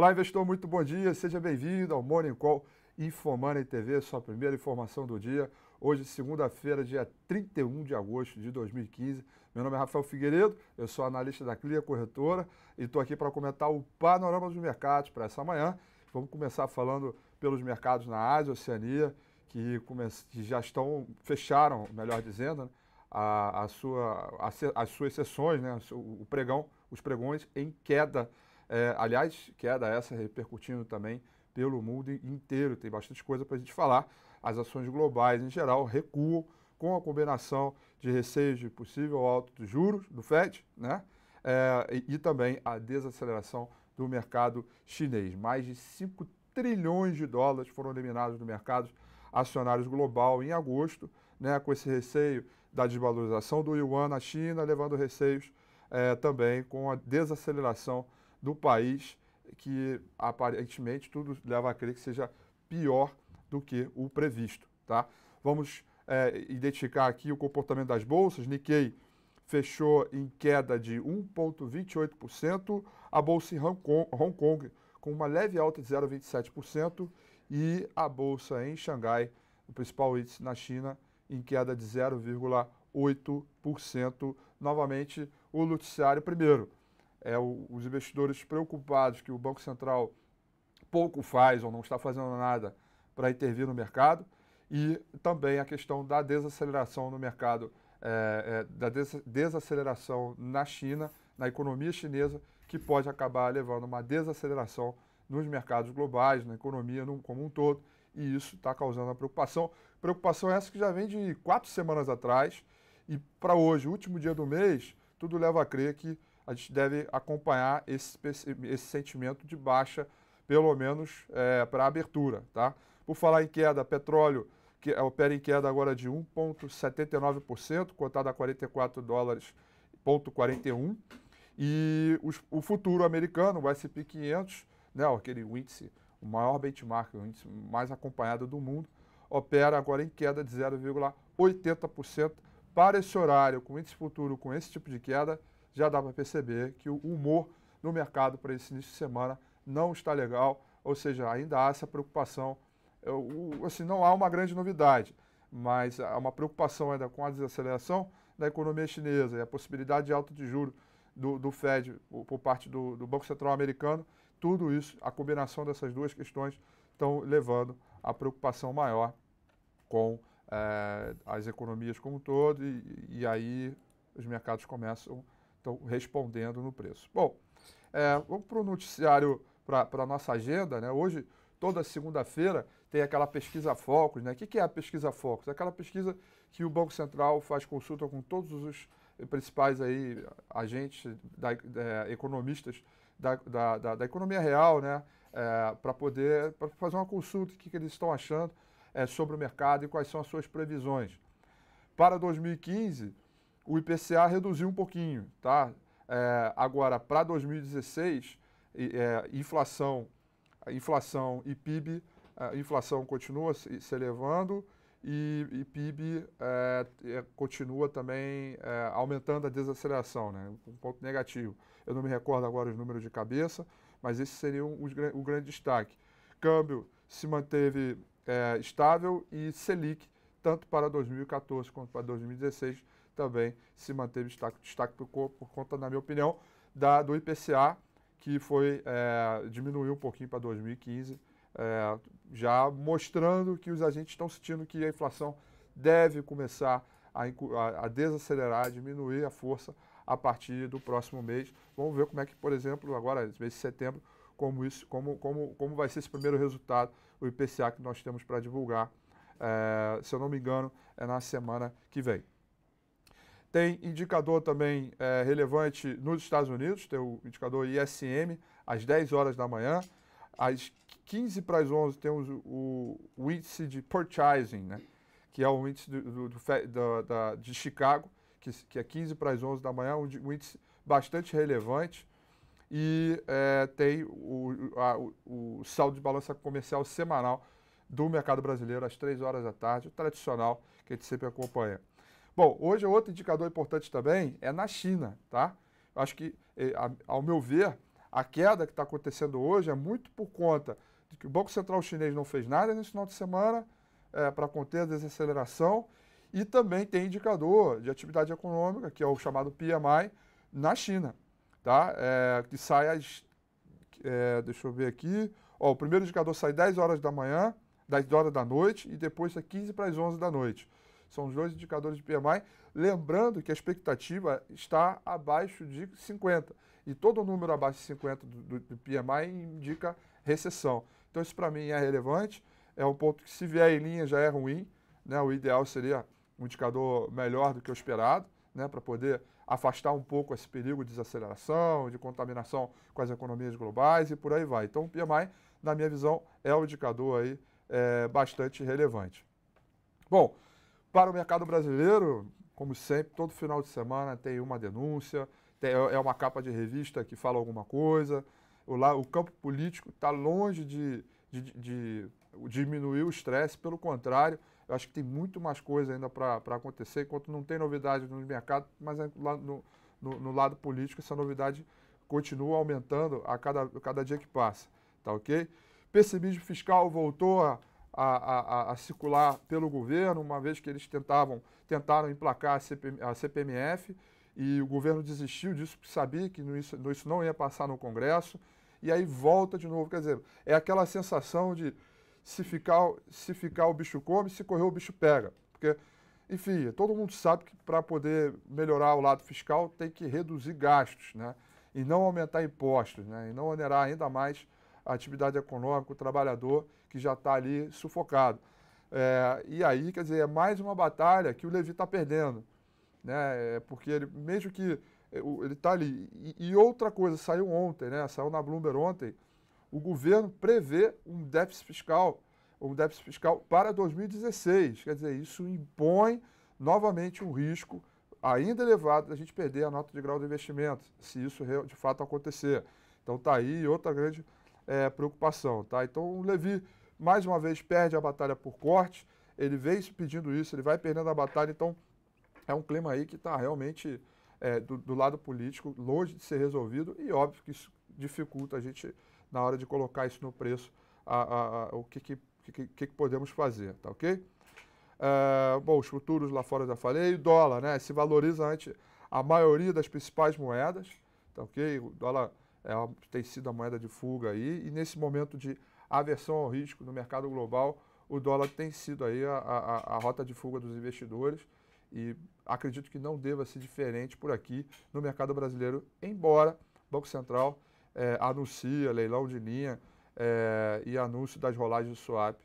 Olá, investor, muito bom dia. Seja bem-vindo ao Morning Call Infomoney TV, sua primeira informação do dia. Hoje, segunda-feira, dia 31 de agosto de 2015. Meu nome é Rafael Figueiredo, eu sou analista da Clia Corretora e estou aqui para comentar o panorama dos mercados para essa manhã. Vamos começar falando pelos mercados na Ásia, Oceania, que, já estão, fecharam, melhor dizendo, né? a, a sua, a, as suas sessões, né? o pregão, os pregões em queda é, aliás, queda essa repercutindo também pelo mundo inteiro. Tem bastante coisa para a gente falar. As ações globais, em geral, recuam com a combinação de receios de possível alto dos juros do FED né? É, e, e também a desaceleração do mercado chinês. Mais de 5 trilhões de dólares foram eliminados do mercado acionários global em agosto, né, com esse receio da desvalorização do yuan na China, levando receios é, também com a desaceleração do país, que aparentemente tudo leva a crer que seja pior do que o previsto. Tá? Vamos é, identificar aqui o comportamento das bolsas. Nikkei fechou em queda de 1,28%, a bolsa em Hong Kong, Hong Kong com uma leve alta de 0,27% e a bolsa em Xangai, o principal índice na China, em queda de 0,8%. Novamente, o noticiário primeiro é, os investidores preocupados que o Banco Central pouco faz ou não está fazendo nada para intervir no mercado, e também a questão da desaceleração no mercado, é, é, da des desaceleração na China, na economia chinesa, que pode acabar levando uma desaceleração nos mercados globais, na economia no, como um todo, e isso está causando a preocupação. Preocupação essa que já vem de quatro semanas atrás, e para hoje, último dia do mês, tudo leva a crer que a gente deve acompanhar esse, esse sentimento de baixa, pelo menos é, para a abertura. Tá? Por falar em queda, petróleo que é, opera em queda agora de 1,79%, cotado a 44 dólares, ponto 41. E os, o futuro americano, o S&P 500, né, aquele índice, o maior benchmark, o índice mais acompanhado do mundo, opera agora em queda de 0,80% para esse horário, com índice futuro com esse tipo de queda, já dá para perceber que o humor no mercado para esse início de semana não está legal, ou seja, ainda há essa preocupação. Eu, assim, não há uma grande novidade, mas há uma preocupação ainda com a desaceleração da economia chinesa e a possibilidade de alto de juros do, do Fed por parte do, do Banco Central americano. Tudo isso, a combinação dessas duas questões, estão levando a preocupação maior com eh, as economias como um todo, e, e aí os mercados começam estão respondendo no preço. Bom, é, vamos para o noticiário, para a nossa agenda. Né? Hoje, toda segunda-feira, tem aquela pesquisa Focus. Né? O que é a pesquisa Focus? É aquela pesquisa que o Banco Central faz consulta com todos os principais aí, agentes, da, é, da, economistas da, da, da, economia real, né? É, para poder pra fazer uma consulta, o que, que eles estão achando é, sobre o mercado e quais são as suas previsões. Para 2015, o IPCA reduziu um pouquinho, tá? É, agora, para 2016, é, inflação, inflação e PIB, a é, inflação continua se, se elevando e, e PIB é, é, continua também é, aumentando a desaceleração, né? um ponto negativo. Eu não me recordo agora os números de cabeça, mas esse seria um, um, o grande destaque. Câmbio se manteve estável e Selic, tanto para 2014 quanto para 2016, também se manteve destaque, destaque por, por conta, na minha opinião, da, do IPCA, que foi é, diminuiu um pouquinho para 2015, é, já mostrando que os agentes estão sentindo que a inflação deve começar a, a, desacelerar, a diminuir a força a partir do próximo mês. Vamos ver como é que, por exemplo, agora, mês de setembro, como, isso, como, como, como vai ser esse primeiro resultado, o IPCA que nós temos para divulgar, é, se eu não me engano, é na semana que vem. Tem indicador também é, relevante nos Estados Unidos, tem o indicador ISM, às 10 horas da manhã. Às 15 para as 11 temos o, o índice de purchasing, né? que é o índice do, do, do, da, da, de Chicago, que, que, é 15 para as 11 da manhã, um, um índice bastante relevante. E é, tem o, a, o, o saldo de balança comercial semanal do mercado brasileiro às 3 horas da tarde, tradicional, que a gente sempre acompanha. Bom, hoje outro indicador importante também é na China, tá? Acho que, eh, ao meu ver, a queda que está acontecendo hoje é muito por conta de que o Banco Central Chinês não fez nada nesse final de semana é, eh, para conter a desaceleração e também tem indicador de atividade econômica, que é o chamado PMI, na China, tá? É, que sai às... É, deixa eu ver aqui. Ó, o primeiro indicador sai 10 horas da manhã, 10 horas da noite e depois sai 15 para as 11 da noite. São os dois indicadores de PMI. Lembrando que a expectativa está abaixo de 50. E todo número abaixo de 50 do, do PMI indica recessão. Então, isso para mim é relevante. É um ponto que, se vier em linha, já é ruim. Né? O ideal seria um indicador melhor do que o esperado, né? para poder afastar um pouco esse perigo de desaceleração, de contaminação com as economias globais e por aí vai. Então, o PMI, na minha visão, é um indicador aí, é, bastante relevante. Bom, para o mercado brasileiro, como sempre, todo final de semana tem uma denúncia, tem, é, é uma capa de revista que fala alguma coisa. O, lá, o campo político está longe de, de, de, de diminuir o estresse, pelo contrário, eu acho que tem muito mais coisa ainda para acontecer, enquanto não tem novidade no mercado, mas é no, no, no, lado político essa novidade continua aumentando a cada, cada dia que passa, tá ok? Pessimismo fiscal voltou a, a, a, a, circular pelo governo, uma vez que eles tentavam, tentaram emplacar a, CP, a CPMF e o governo desistiu disso, porque sabia que isso, isso não ia passar no Congresso, e aí volta de novo. Quer dizer, é aquela sensação de se ficar, se ficar o bicho come, se correr o bicho pega. Porque, enfim, todo mundo sabe que para poder melhorar o lado fiscal tem que reduzir gastos, né? E não aumentar impostos, né? E não onerar ainda mais a atividade econômica, o trabalhador que já está ali sufocado. É, e aí, quer dizer, é mais uma batalha que o Levi está perdendo, né? É porque ele, mesmo que é, ele está ali. E, e, outra coisa, saiu ontem, né? Saiu na Bloomberg ontem, o governo prevê um déficit fiscal, um déficit fiscal para 2016. Quer dizer, isso impõe novamente um risco ainda elevado da gente perder a nota de grau de investimento, se isso de fato acontecer. Então está aí outra grande é, preocupação. Tá? Então o Levi, mais uma vez, perde a batalha por corte, ele vem pedindo isso, ele vai perdendo a batalha, então é um clima aí que está realmente é, do, do, lado político, longe de ser resolvido, e óbvio que isso dificulta a gente na hora de colocar isso no preço, a, a, a, o que, que, que, que, podemos fazer, tá ok? É, bom, os futuros lá fora já falei, o dólar, né? Se valoriza ante a maioria das principais moedas, tá ok? O dólar é tem sido a moeda de fuga aí, e nesse momento de aversão ao risco no mercado global, o dólar tem sido aí a, a, a rota de fuga dos investidores e acredito que não deva ser diferente por aqui no mercado brasileiro, embora o Banco Central é, anuncia leilão de linha é, e anúncio das rolagens do swap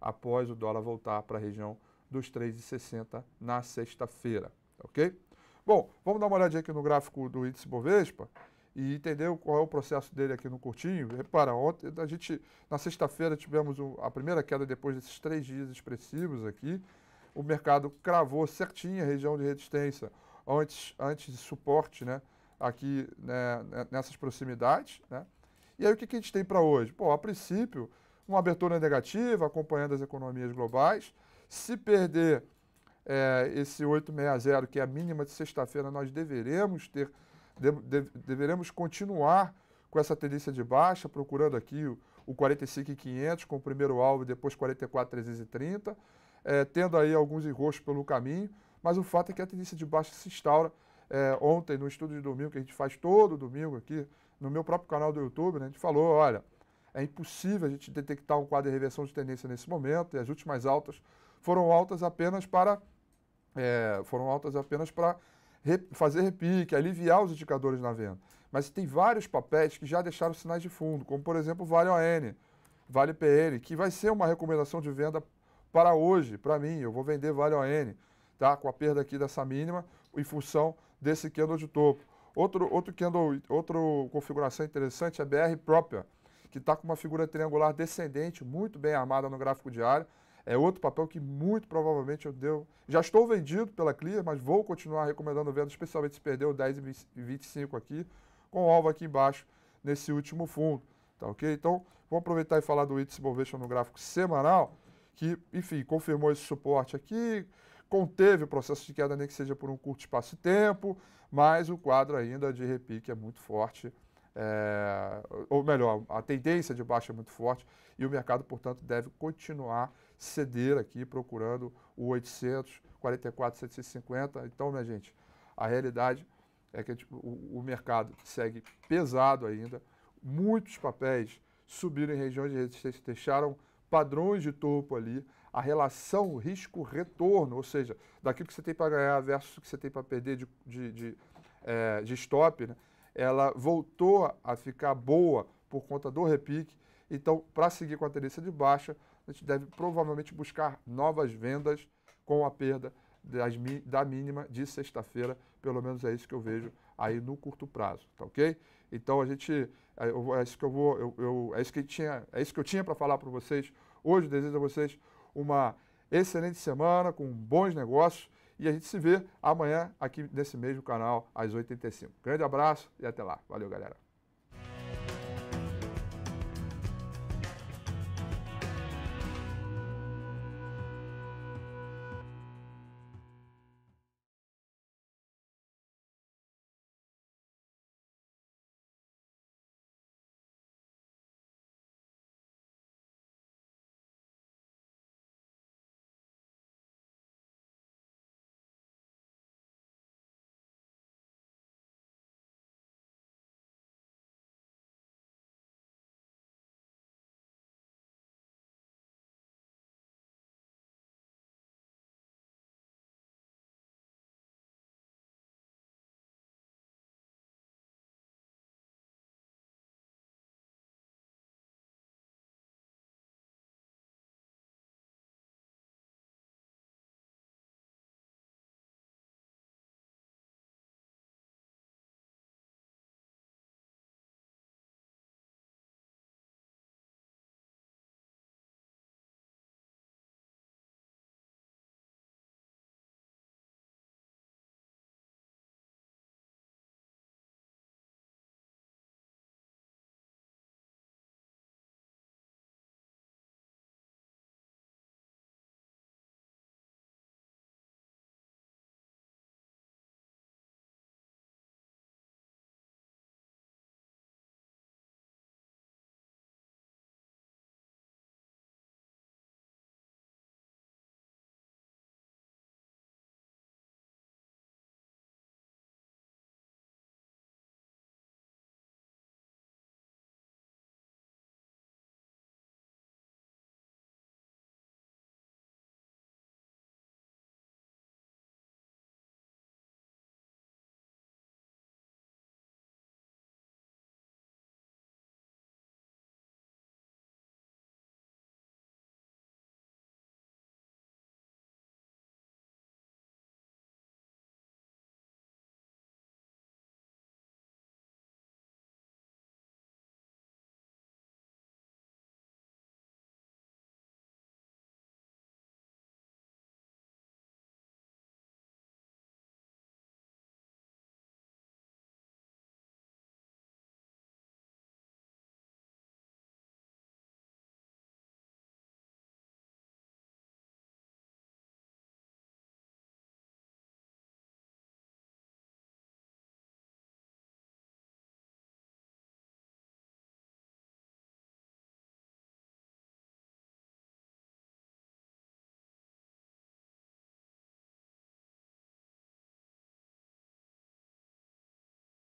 após o dólar voltar para a região dos 3,60 na sexta-feira, ok? Bom, vamos dar uma olhadinha aqui no gráfico do índice Bovespa e entender qual é o processo dele aqui no Curtinho. Repara, ontem a gente, na sexta-feira, tivemos a primeira queda depois desses três dias expressivos aqui. O mercado cravou certinho a região de resistência antes, antes de suporte, né? Aqui né, né nessas proximidades, né? E aí o que, que a gente tem para hoje? Bom, a princípio, uma abertura negativa, acompanhando as economias globais. Se perder é, esse 860, que é a mínima de sexta-feira, nós deveremos ter de, de, deveremos continuar com essa tendência de baixa, procurando aqui o, o 45,500 com o primeiro alvo e depois 44,330, é, tendo aí alguns enroscos pelo caminho, mas o fato é que a tendência de baixa se instaura. É, ontem, no estudo de domingo, que a gente faz todo domingo aqui, no meu próprio canal do YouTube, né, a gente falou, olha, é impossível a gente detectar um quadro de reversão de tendência nesse momento, e as últimas altas foram altas apenas para é, foram altas apenas para fazer repique, aliviar os indicadores na venda. Mas tem vários papéis que já deixaram sinais de fundo, como por exemplo o Vale ON, Vale PN, que vai ser uma recomendação de venda para hoje, para mim. Eu vou vender Vale ON, tá? Com a perda aqui dessa mínima em função desse candle de topo. Outro, outro candle, outra configuração interessante é BR própria, que está com uma figura triangular descendente, muito bem armada no gráfico diário. É outro papel que muito provavelmente eu devo. Já estou vendido pela Clear, mas vou continuar recomendando venda, especialmente se perder o 10 e 25 aqui, com alvo aqui embaixo nesse último fundo. Tá ok? Então, vou aproveitar e falar do índice Bovespa no gráfico semanal, que, enfim, confirmou esse suporte aqui, conteve o processo de queda, nem que seja por um curto espaço de tempo, mas o quadro ainda de repique é muito forte. É, ou melhor, a tendência de baixa é muito forte e o mercado, portanto, deve continuar ceder aqui procurando o 844 750. Então, minha gente, a realidade é que gente, o, o mercado segue pesado ainda. Muitos papéis subiram em regiões de resistência, deixaram padrões de topo ali, a relação risco-retorno, ou seja, daquilo que você tem para ganhar versus o que você tem para perder de, de, de, é, de stop, né? ela voltou a ficar boa por conta do repique. Então, para seguir com a tendência de baixa, a gente deve provavelmente buscar novas vendas com a perda das, da mínima de sexta-feira, pelo menos é isso que eu vejo aí no curto prazo, tá ok? Então a gente, é, é isso que eu vou, eu, eu é isso que tinha, é isso que eu tinha para falar para vocês hoje. Desejo a vocês uma excelente semana com bons negócios e a gente se vê amanhã aqui nesse mesmo canal às 8h35. Grande abraço e até lá. Valeu, galera.